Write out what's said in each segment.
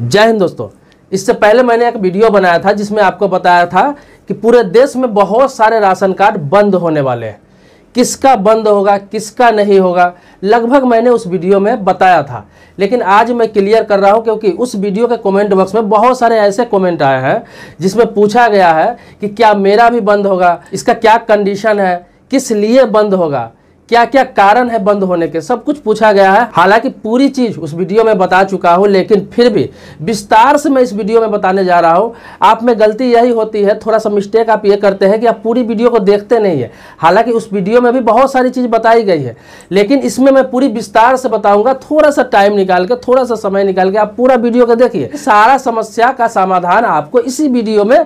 जय हिंद दोस्तों इससे पहले मैंने एक वीडियो बनाया था जिसमें आपको बताया था कि पूरे देश में बहुत सारे राशन कार्ड बंद होने वाले हैं किसका बंद होगा किसका नहीं होगा लगभग मैंने उस वीडियो में बताया था लेकिन आज मैं क्लियर कर रहा हूं क्योंकि उस वीडियो के कमेंट बॉक्स में बहुत सारे ऐसे कमेंट आए हैं जिसमें पूछा गया है कि क्या मेरा भी बंद होगा इसका क्या कंडीशन है किस लिए बंद होगा क्या क्या कारण है बंद होने के सब कुछ पूछा गया है हालांकि पूरी चीज उस वीडियो में बता चुका हूँ लेकिन फिर भी विस्तार से मैं इस वीडियो में बताने जा रहा हूँ आप में गलती यही होती है थोड़ा सा मिस्टेक आप ये करते हैं कि आप पूरी वीडियो को देखते नहीं है हालांकि उस वीडियो में भी बहुत सारी चीज़ बताई गई है लेकिन इसमें मैं पूरी विस्तार से बताऊंगा थोड़ा सा टाइम निकाल के थोड़ा सा समय निकाल के आप पूरा वीडियो को देखिए सारा समस्या का समाधान आपको इसी वीडियो में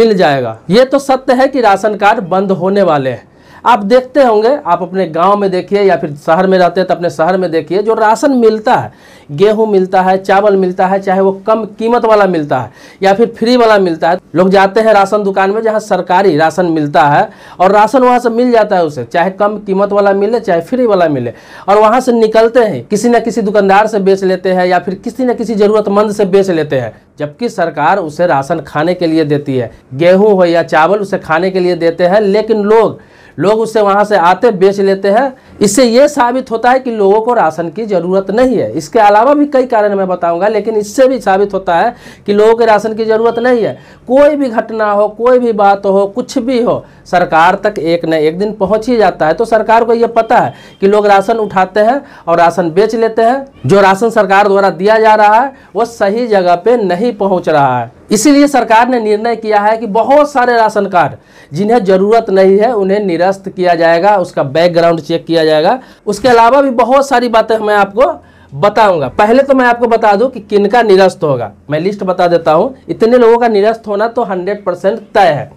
मिल जाएगा ये तो सत्य है कि राशन कार्ड बंद होने वाले हैं आप देखते होंगे आप अपने गांव में देखिए या फिर शहर में रहते हैं तो अपने शहर में देखिए जो राशन मिलता है गेहूं मिलता है चावल मिलता है चाहे वो कम कीमत वाला मिलता है या फिर फ्री वाला मिलता है लोग जाते हैं राशन दुकान में जहां सरकारी राशन मिलता है और राशन वहां से मिल जाता है उसे चाहे कम कीमत वाला मिले चाहे फ्री वाला मिले और वहाँ से निकलते हैं किसी न किसी दुकानदार से बेच लेते हैं या फिर किसी न किसी ज़रूरतमंद से बेच लेते हैं जबकि सरकार उसे राशन खाने के लिए देती है गेहूँ हो या चावल उसे खाने के लिए देते हैं लेकिन लोग लोग उससे वहाँ से आते बेच लेते हैं इससे ये साबित होता है कि लोगों को राशन की ज़रूरत नहीं है इसके अलावा भी कई कारण मैं बताऊँगा लेकिन इससे भी साबित होता है कि लोगों के राशन की ज़रूरत नहीं है कोई भी घटना हो कोई भी बात हो कुछ भी हो सरकार तक एक न एक दिन पहुँच ही जाता है तो सरकार को ये पता है कि लोग राशन उठाते हैं और राशन बेच लेते हैं जो राशन सरकार द्वारा दिया जा रहा है वो सही जगह पर नहीं पहुँच रहा है इसीलिए सरकार ने निर्णय किया है कि बहुत सारे राशन कार्ड जिन्हें ज़रूरत नहीं है उन्हें निरस्त किया जाएगा उसका बैकग्राउंड चेक किया जाएगा उसके अलावा भी बहुत सारी बातें मैं आपको बताऊंगा पहले तो मैं आपको बता दूं कि किनका निरस्त होगा मैं लिस्ट बता देता हूं इतने लोगों का निरस्त होना तो हंड्रेड परसेंट तय है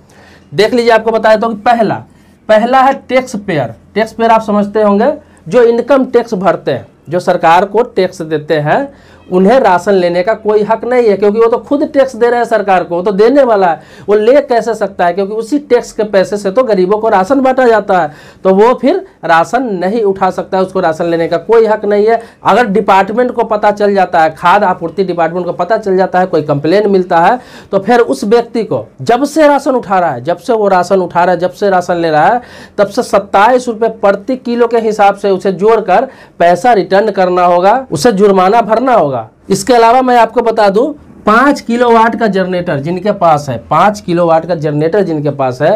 देख लीजिए आपको बता देता हूँ कि पहला पहला है टैक्स पेयर टैक्स पेयर आप समझते होंगे जो इनकम टैक्स भरते हैं जो सरकार को टैक्स देते हैं उन्हें राशन लेने का कोई हक नहीं है क्योंकि वो तो खुद टैक्स दे रहे हैं सरकार को वो तो देने वाला है वो ले कैसे सकता है क्योंकि उसी टैक्स के पैसे से तो गरीबों को राशन बांटा जाता है तो वो फिर राशन नहीं उठा सकता है उसको राशन लेने का कोई हक नहीं है अगर डिपार्टमेंट को पता चल जाता है खाद आपूर्ति डिपार्टमेंट को पता चल जाता है कोई कंप्लेन मिलता है तो फिर उस व्यक्ति को जब से राशन उठा रहा है जब से वो राशन उठा रहा है जब से राशन ले रहा है तब से सत्ताईस रुपये प्रति किलो के हिसाब से उसे जोड़कर पैसा रिटर्न करना होगा उसे जुर्माना भरना होगा होगा इसके अलावा मैं आपको बता दूं पांच किलो वाट का जनरेटर जिनके पास है पांच किलो वाट का जनरेटर जिनके पास है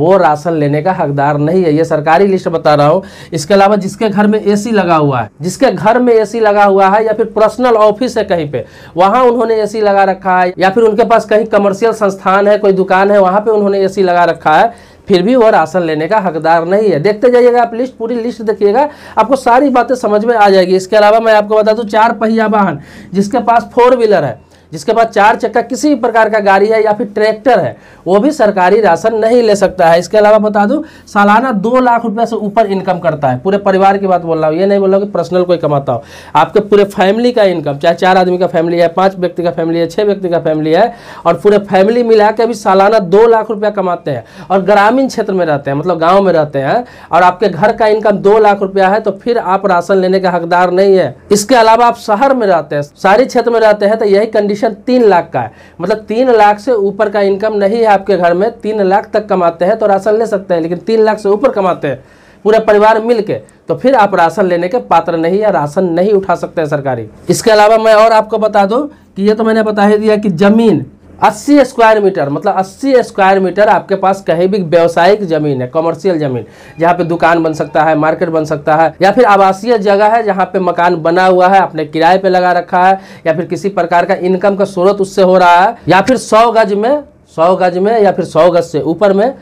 वो राशन लेने का हकदार नहीं है ये सरकारी लिस्ट बता रहा हूँ इसके अलावा जिसके घर में एसी लगा हुआ है जिसके घर में एसी लगा हुआ है या फिर पर्सनल ऑफिस है कहीं पे वहाँ उन्होंने एसी लगा रखा है या फिर उनके पास कहीं कमर्शियल संस्थान है कोई दुकान है वहाँ पे उन्होंने एसी लगा रखा है फिर भी वो राशन लेने का हकदार नहीं है देखते जाइएगा आप लिस्ट पूरी लिस्ट देखिएगा आपको सारी बातें समझ में आ जाएगी इसके अलावा मैं आपको बता दूँ चार पहिया वाहन जिसके पास फोर व्हीलर है जिसके पास चार चक्का किसी भी प्रकार का गाड़ी है या फिर ट्रैक्टर है वो भी सरकारी राशन नहीं ले सकता है इसके अलावा बता दूँ सालाना दो लाख रुपये से ऊपर इनकम करता है पूरे परिवार की बात बोल रहा हूँ ये नहीं बोल रहा कि पर्सनल कोई कमाता हो आपके पूरे फैमिली का इनकम चाहे चार आदमी का फैमिली है पाँच व्यक्ति का फैमिली है छः व्यक्ति का फैमिली है और पूरे फैमिली मिला के अभी सालाना दो लाख रुपया कमाते हैं और ग्रामीण क्षेत्र में रहते हैं मतलब गाँव में रहते हैं और आपके घर का इनकम दो लाख रुपया है तो फिर आप राशन लेने का हकदार नहीं है इसके अलावा आप शहर में रहते हैं सारी क्षेत्र में रहते हैं तो यही कंडीशन कंडीशन तीन लाख का है मतलब तीन लाख से ऊपर का इनकम नहीं है आपके घर में तीन लाख तक कमाते हैं तो राशन ले सकते हैं लेकिन तीन लाख से ऊपर कमाते हैं पूरा परिवार मिल तो फिर आप राशन लेने के पात्र नहीं या राशन नहीं उठा सकते हैं सरकारी इसके अलावा मैं और आपको बता दूँ कि ये तो मैंने बता ही दिया कि ज़मीन अस्सी स्क्वायर मीटर मतलब अस्सी स्क्वायर मीटर आपके पास कहीं भी व्यवसायिक जमीन है कॉमर्शियल जमीन जहाँ पे दुकान बन सकता है मार्केट बन सकता है या फिर आवासीय जगह है जहाँ पे मकान बना हुआ है अपने किराए पे लगा रखा है या फिर किसी प्रकार का इनकम का स्रोत उससे हो रहा है या फिर सौ गज में सौ गज में या फिर सौ गज से ऊपर में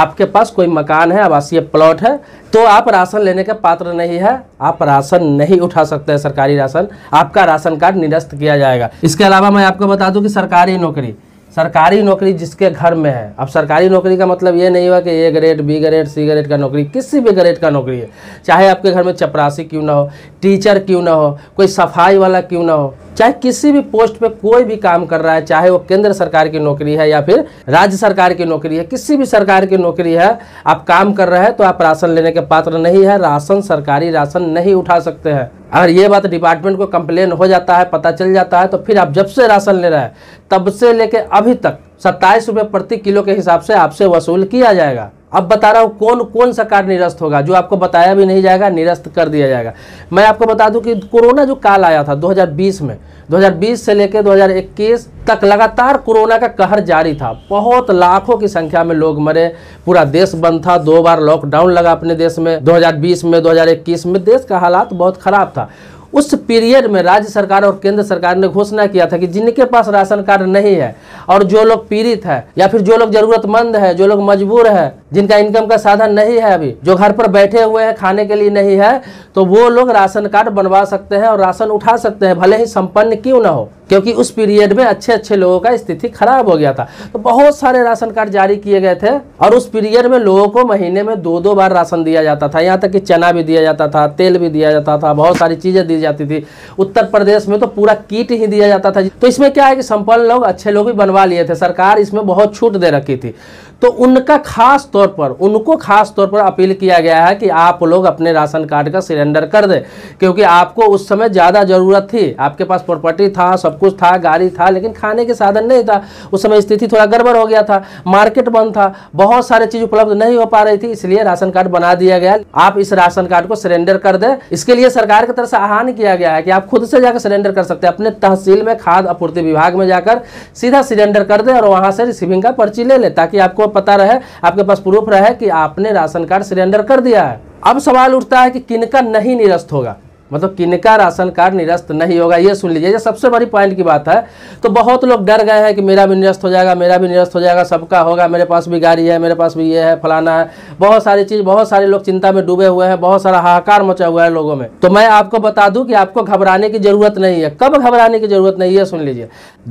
आपके पास कोई मकान है आवासीय प्लॉट है तो आप राशन लेने के पात्र नहीं है आप राशन नहीं उठा सकते हैं सरकारी राशन आपका राशन कार्ड निरस्त किया जाएगा इसके अलावा मैं आपको बता दूं कि सरकारी नौकरी सरकारी नौकरी जिसके घर में है अब सरकारी नौकरी का मतलब ये नहीं हुआ कि A grade B grade C grade का नौकरी किसी भी ग्रेड का नौकरी है चाहे आपके घर में चपरासी क्यों ना हो टीचर क्यों ना हो कोई सफाई वाला क्यों ना हो चाहे किसी भी पोस्ट पे कोई भी काम कर रहा है चाहे वो केंद्र सरकार की नौकरी है या फिर राज्य सरकार की नौकरी है किसी भी सरकार की नौकरी है आप काम कर रहे हैं तो आप राशन लेने के पात्र नहीं है राशन सरकारी राशन नहीं उठा सकते हैं अगर ये बात डिपार्टमेंट को कंप्लेन हो जाता है पता चल जाता है तो फिर आप जब से राशन ले रहे हैं तब से लेके अभी तक सत्ताईस रुपये प्रति किलो के हिसाब से आपसे वसूल किया जाएगा अब बता रहा हूँ कौन कौन सा कार्ड निरस्त होगा जो आपको बताया भी नहीं जाएगा निरस्त कर दिया जाएगा मैं आपको बता दूं कि कोरोना जो काल आया था 2020 में 2020 से लेकर 2021 तक लगातार कोरोना का कहर जारी था बहुत लाखों की संख्या में लोग मरे पूरा देश बंद था दो बार लॉकडाउन लगा अपने देश में 2020 में 2021 में देश का हालात बहुत ख़राब था उस पीरियड में राज्य सरकार और केंद्र सरकार ने घोषणा किया था कि जिनके पास राशन कार्ड नहीं है और जो लोग पीड़ित है या फिर जो लोग जरूरतमंद है जो लोग मजबूर है जिनका इनकम का साधन नहीं है अभी जो घर पर बैठे हुए हैं खाने के लिए नहीं है तो वो लोग राशन कार्ड बनवा सकते हैं और राशन उठा सकते हैं भले ही संपन्न क्यों ना हो क्योंकि उस पीरियड में अच्छे अच्छे लोगों का स्थिति खराब हो गया था तो बहुत सारे राशन कार्ड जारी किए गए थे और उस पीरियड में लोगों को महीने में दो दो बार राशन दिया जाता था यहाँ तक कि चना भी दिया जाता था तेल भी दिया जाता था बहुत सारी चीज़ें दी जाती थी उत्तर प्रदेश में तो पूरा किट ही दिया जाता था तो इसमें क्या है कि संपन्न लोग अच्छे लोग भी बनवा लिए थे सरकार इसमें बहुत छूट दे रखी थी तो उनका खास तौर पर उनको खास तौर पर अपील किया गया है कि आप लोग अपने राशन कार्ड का सिलेंडर कर दें क्योंकि आपको उस समय ज़्यादा ज़रूरत थी आपके पास प्रॉपर्टी था सब कुछ था गाड़ी था लेकिन खाने के साधन नहीं था उस समय स्थिति थोड़ा गड़बड़ हो गया था मार्केट बंद था बहुत सारे चीज़ उपलब्ध नहीं हो पा रही थी इसलिए राशन कार्ड बना दिया गया आप इस राशन कार्ड को सिलेंडर कर दें इसके लिए सरकार की तरफ से आह्वान किया गया है कि आप खुद से जाकर सिलेंडर कर सकते हैं अपने तहसील में खाद आपूर्ति विभाग में जाकर सीधा सिलेंडर कर दें और वहाँ से रिसीविंग का पर्ची ले लें ताकि आपको पता रहे आपके पास प्रूफ रहे कि आपने राशन कार्ड सरेंडर कर दिया है अब सवाल उठता है कि किनका नहीं निरस्त होगा मतलब किनका राशन कार्ड निरस्त नहीं होगा ये सुन लीजिए सबसे बड़ी पॉइंट की बात है तो बहुत लोग डर गए हैं कि मेरा भी निरस्त हो जाएगा मेरा भी निरस्त हो जाएगा सबका होगा मेरे पास भी गाड़ी है मेरे पास भी ये है फलाना है बहुत सारी चीज़ बहुत सारे लोग चिंता में डूबे हुए हैं बहुत सारा हाहाकार मचा हुआ है लोगों में तो मैं आपको बता दूँ कि आपको घबराने की ज़रूरत नहीं है कब घबराने की ज़रूरत नहीं है सुन लीजिए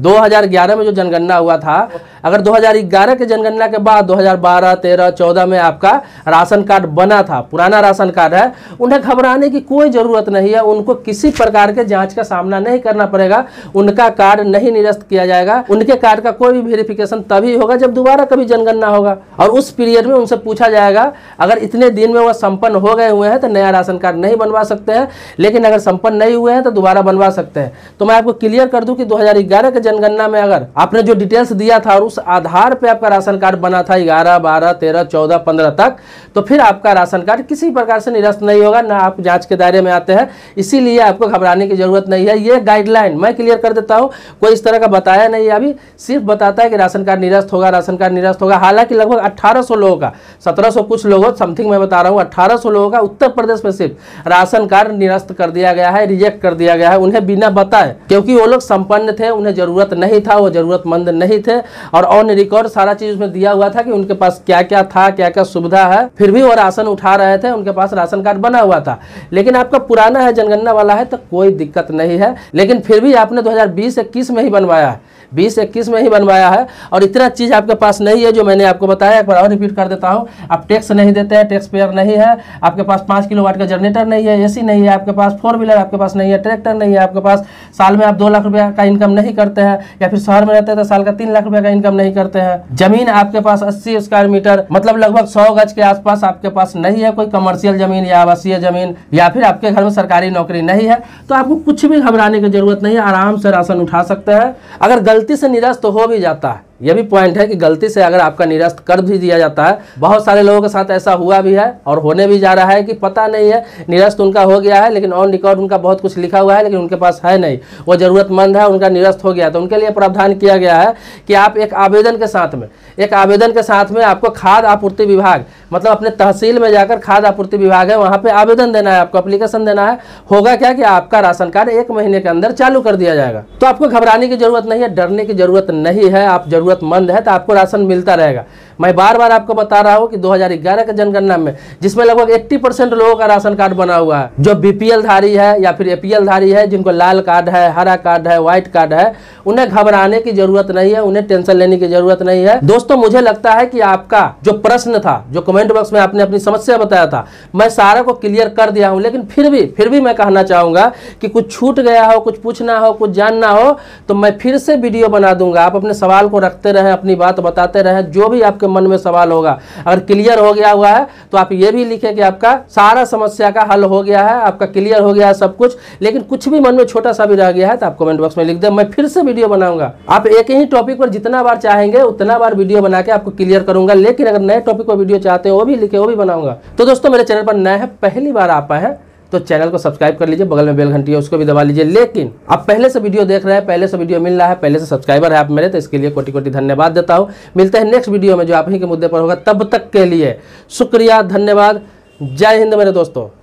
दो में जो जनगणना हुआ था अगर दो के जनगणना के बाद दो हज़ार बारह में आपका राशन कार्ड बना था पुराना राशन कार्ड है उन्हें घबराने की कोई ज़रूरत नहीं भैया उनको किसी प्रकार के जांच का सामना नहीं करना पड़ेगा उनका कार्ड नहीं निरस्त किया जाएगा उनके कार्ड का कोई भी वेरिफिकेशन तभी होगा जब दोबारा कभी जनगणना होगा और उस पीरियड में उनसे पूछा जाएगा अगर इतने दिन में वह संपन्न हो गए हुए हैं तो नया राशन कार्ड नहीं बनवा सकते हैं लेकिन अगर संपन्न नहीं हुए हैं तो दोबारा बनवा सकते हैं तो मैं आपको क्लियर कर दूं कि 2011 के जनगणना में अगर आपने जो डिटेल्स दिया था और उस आधार पर आपका राशन कार्ड बना था ग्यारह बारह तेरह चौदह पंद्रह तक तो फिर आपका राशन कार्ड किसी प्रकार से निरस्त नहीं होगा ना आप जांच के दायरे में आते हैं इसीलिए आपको घबराने की ज़रूरत नहीं है ये गाइडलाइन मैं क्लियर कर देता हूँ कोई इस तरह का बताया नहीं है अभी सिर्फ बताता है कि राशन कार्ड निरस्त होगा राशन कार्ड निरस्त होगा हालांकि लगभग अट्ठारह लोगों का सत्रह कुछ लोगों समथिंग मैं बता रहा हूँ अट्ठारह लोगों का उत्तर प्रदेश में सिर्फ राशन कार्ड निरस्त कर दिया गया है रिजेक्ट कर दिया गया है उन्हें बिना बताए क्योंकि वो लोग संपन्न थे उन्हें ज़रूरत नहीं था वो ज़रूरतमंद नहीं थे और ऑन रिकॉर्ड सारा चीज़ उसमें दिया हुआ था कि उनके पास क्या क्या था क्या क्या सुविधा है फिर भी वो राशन उठा रहे थे उनके पास राशन कार्ड बना हुआ था लेकिन आपका पुराना है जनगणना वाला है तो कोई दिक्कत नहीं है लेकिन फिर भी आपने 2020-21 में ही बनवाया है बीस इक्कीस में ही बनवाया है और इतना चीज़ आपके पास नहीं है जो मैंने आपको बताया एक बार और रिपीट कर देता हूँ आप टैक्स नहीं देते हैं टैक्स पेयर नहीं है आपके पास पाँच किलोवाट का जनरेटर नहीं है एसी नहीं है आपके पास फोर व्हीलर आपके पास नहीं है ट्रैक्टर नहीं है आपके पास साल में आप दो लाख रुपया का इनकम नहीं करते हैं या फिर शहर में रहते हैं तो साल का तीन लाख रुपया का इनकम नहीं करते हैं जमीन आपके पास अस्सी स्क्वायर मीटर मतलब लगभग सौ गज के आसपास आपके पास नहीं है कोई कमर्शियल जमीन या आवासीय जमीन या फिर आपके घर में सरकारी नौकरी नहीं है तो आपको कुछ भी घबराने की जरूरत नहीं है आराम से राशन उठा सकते हैं अगर गलती से निरस्त हो भी जाता है यह भी पॉइंट है कि गलती से अगर आपका निरस्त कर भी दिया जाता है बहुत सारे लोगों के साथ ऐसा हुआ भी है और होने भी जा रहा है कि पता नहीं है निरस्त उनका हो गया है लेकिन ऑन रिकॉर्ड उनका बहुत कुछ लिखा हुआ है लेकिन उनके पास है नहीं वो ज़रूरतमंद है उनका निरस्त हो गया तो उनके लिए प्रावधान किया गया है कि आप एक आवेदन के साथ में एक आवेदन के साथ में आपको खाद आपूर्ति विभाग मतलब अपने तहसील में जाकर खाद आपूर्ति विभाग है वहाँ पर आवेदन देना है आपको अप्लीकेशन देना है होगा क्या कि आपका राशन कार्ड एक महीने के अंदर चालू कर दिया जाएगा तो आपको घबराने की जरूरत नहीं है डरने की जरूरत नहीं है आप जरूर ज़रूरतमंद है तो आपको राशन मिलता रहेगा मैं बार बार आपको बता रहा हूँ कि 2011 के जनगणना में जिसमें लगभग 80 परसेंट लोगों का राशन कार्ड बना हुआ है जो बीपीएल धारी है या फिर एपीएल धारी है जिनको लाल कार्ड है हरा कार्ड है व्हाइट कार्ड है उन्हें घबराने की जरूरत नहीं है उन्हें टेंशन लेने की जरूरत नहीं है दोस्तों मुझे लगता है की आपका जो प्रश्न था जो कमेंट बॉक्स में आपने अपनी समस्या बताया था मैं सारा को क्लियर कर दिया हूँ लेकिन फिर भी फिर भी मैं कहना चाहूंगा कि कुछ छूट गया हो कुछ पूछना हो कुछ जानना हो तो मैं फिर से वीडियो बना दूंगा आप अपने सवाल को रखते रहें अपनी बात बताते रहें जो भी आपके मन में सवाल होगा अगर क्लियर हो गया हुआ है तो आप ये भी लिखें कि आपका सारा समस्या का हल हो गया है आपका क्लियर हो गया है सब कुछ लेकिन कुछ भी मन में छोटा सा भी रह गया है तो आप कमेंट बॉक्स में लिख दें मैं फिर से वीडियो बनाऊंगा आप एक ही टॉपिक पर जितना बार चाहेंगे उतना बार वीडियो बना के आपको क्लियर करूंगा लेकिन अगर नए टॉपिक पर वीडियो चाहते हैं वो भी लिखे वो भी बनाऊंगा तो दोस्तों मेरे चैनल पर नए हैं पहली बार आप आए हैं तो चैनल को सब्सक्राइब कर लीजिए बगल में बेल घंटी है उसको भी दबा लीजिए लेकिन आप पहले से वीडियो देख रहे हैं पहले से वीडियो मिल रहा है पहले से सब्सक्राइबर है आप मेरे तो इसके लिए कोटि कोटि धन्यवाद देता हूँ मिलते हैं नेक्स्ट वीडियो में जो आप ही के मुद्दे पर होगा तब तक के लिए शुक्रिया धन्यवाद जय हिंद मेरे दोस्तों